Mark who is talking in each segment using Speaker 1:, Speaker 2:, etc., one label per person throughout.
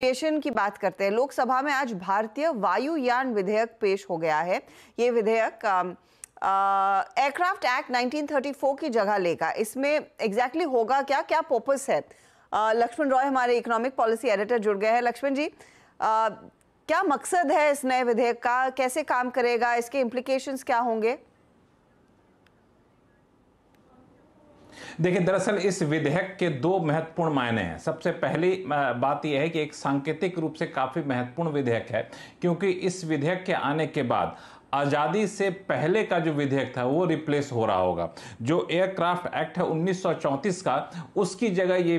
Speaker 1: पेशन की बात करते हैं लोकसभा में आज भारतीय वायुयान विधेयक पेश हो गया है ये विधेयक एयरक्राफ्ट एक्ट 1934 की जगह लेगा इसमें एग्जैक्टली exactly होगा क्या क्या पर्पस है लक्ष्मण रॉय हमारे इकोनॉमिक पॉलिसी एडिटर जुड़ गए हैं लक्ष्मण जी आ, क्या मकसद है इस नए विधेयक का कैसे काम करेगा इसके इम्प्लीकेशन क्या होंगे
Speaker 2: देखिए दरअसल इस विधेयक के दो महत्वपूर्ण मायने हैं सबसे पहली बात यह है कि एक सांकेतिक रूप से काफ़ी महत्वपूर्ण विधेयक है क्योंकि इस विधेयक के आने के बाद आज़ादी से पहले का जो विधेयक था वो रिप्लेस हो रहा होगा जो एयरक्राफ्ट एक्ट है 1934 का उसकी जगह ये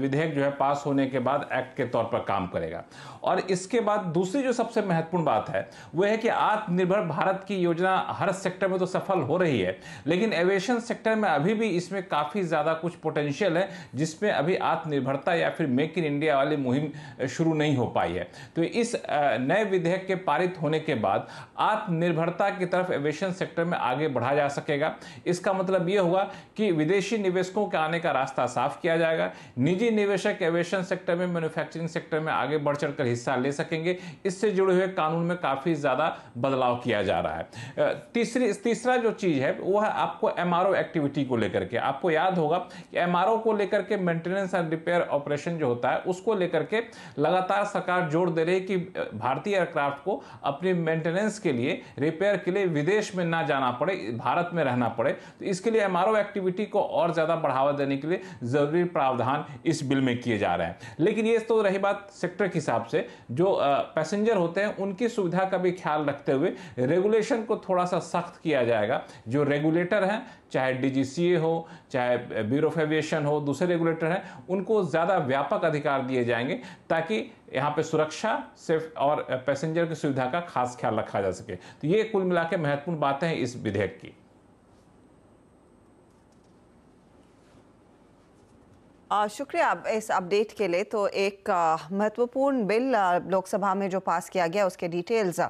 Speaker 2: विधेयक जो है पास होने के बाद एक्ट के तौर पर काम करेगा और इसके बाद दूसरी जो सबसे महत्वपूर्ण बात है वो है कि आत्मनिर्भर भारत की योजना हर सेक्टर में तो सफल हो रही है लेकिन एविएशन सेक्टर में अभी भी इसमें काफ़ी ज़्यादा कुछ पोटेंशियल है जिसमें अभी आत्मनिर्भरता या फिर मेक इन इंडिया वाली मुहिम शुरू नहीं हो पाई है तो इस नए विधेयक के पारित होने के बाद आत्मनिर्भर निर्भरता की तरफ एविएशन सेक्टर में आगे बढ़ा जा सकेगा इसका मतलब ये होगा कि विदेशी निवेशकों के आने का रास्ता साफ किया जाएगा निजी निवेशक एविएशन सेक्टर में मैन्युफैक्चरिंग सेक्टर में आगे बढ़ चढ़कर हिस्सा ले सकेंगे इससे जुड़े हुए कानून में काफ़ी ज़्यादा बदलाव किया जा रहा है तीसरी तीसरा जो चीज़ है वो है आपको एम एक्टिविटी को लेकर के आपको याद होगा कि एम को लेकर के मेंटेनेंस एंड रिपेयर ऑपरेशन जो होता है उसको लेकर के लगातार सरकार जोर दे रही है कि भारतीय एयरक्राफ्ट को अपनी मेंटेनेंस के लिए रिपेयर के लिए विदेश में ना जाना पड़े भारत में रहना पड़े तो इसके लिए एम एक्टिविटी को और ज़्यादा बढ़ावा देने के लिए ज़रूरी प्रावधान इस बिल में किए जा रहे हैं लेकिन ये तो रही बात सेक्टर के हिसाब से जो पैसेंजर होते हैं उनकी सुविधा का भी ख्याल रखते हुए रेगुलेशन को थोड़ा सा सख्त किया जाएगा जो रेगुलेटर हैं चाहे डीजीसीए हो चाहे ब्यूरो ऑफ एविएशन हो दूसरे रेगुलेटर हैं उनको ज़्यादा व्यापक अधिकार दिए जाएंगे ताकि यहाँ पे सुरक्षा सिर्फ और पैसेंजर की सुविधा का खास ख्याल रखा जा सके तो ये कुल मिला महत्वपूर्ण बातें हैं इस विधेयक की
Speaker 1: शुक्रिया इस अपडेट के लिए तो एक महत्वपूर्ण बिल लोकसभा में जो पास किया गया उसके डिटेल्स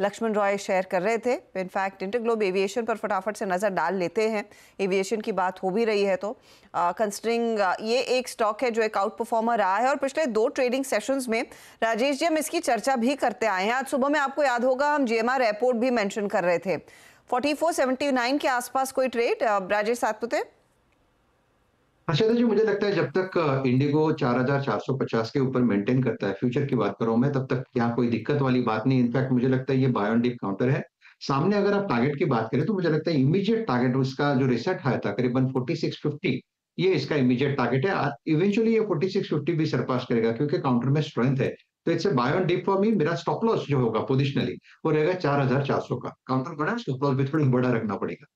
Speaker 1: लक्ष्मण रॉय शेयर कर रहे थे इनफैक्ट इंटरग्लोब एविएशन पर फटाफट से नज़र डाल लेते हैं एविएशन की बात हो भी रही है तो कंसिडरिंग ये एक स्टॉक है जो एक आउट परफॉर्मर रहा है और पिछले दो ट्रेडिंग सेशंस में राजेश जी हम इसकी चर्चा भी करते आए हैं आज सुबह में आपको याद होगा हम जी एयरपोर्ट भी मैंशन कर रहे थे फोर्टी के आसपास कोई ट्रेड राजेश सातपुते
Speaker 3: अच्छा जी मुझे लगता है जब तक इंडिगो 4450 के ऊपर मेंटेन करता है फ्यूचर की बात करो मैं तब तक यहाँ कोई दिक्कत वाली बात नहीं इनफैक्ट मुझे लगता है ये बायोन डिप काउंटर है सामने अगर आप टारगेट की बात करें तो मुझे लगता है इमीडिएट टारगेट उसका जो रिसेट आया था करीबन फिफ्टी ये इसका इमीडिएट टारगेट है इवेंचुअली ये फोर्टी सिक्स फिफ्टी भी सरपास करेगा क्योंकि काउंटर में स्ट्रेंथ है तो it's buy on dip for me मेरा स्टॉप लॉस जो होगा पोजिशनली वो रहेगा चार हजार चार सौ का काउंटर
Speaker 1: बड़ा स्टॉप लॉस भी थोड़ी बड़ा रखना पड़ेगा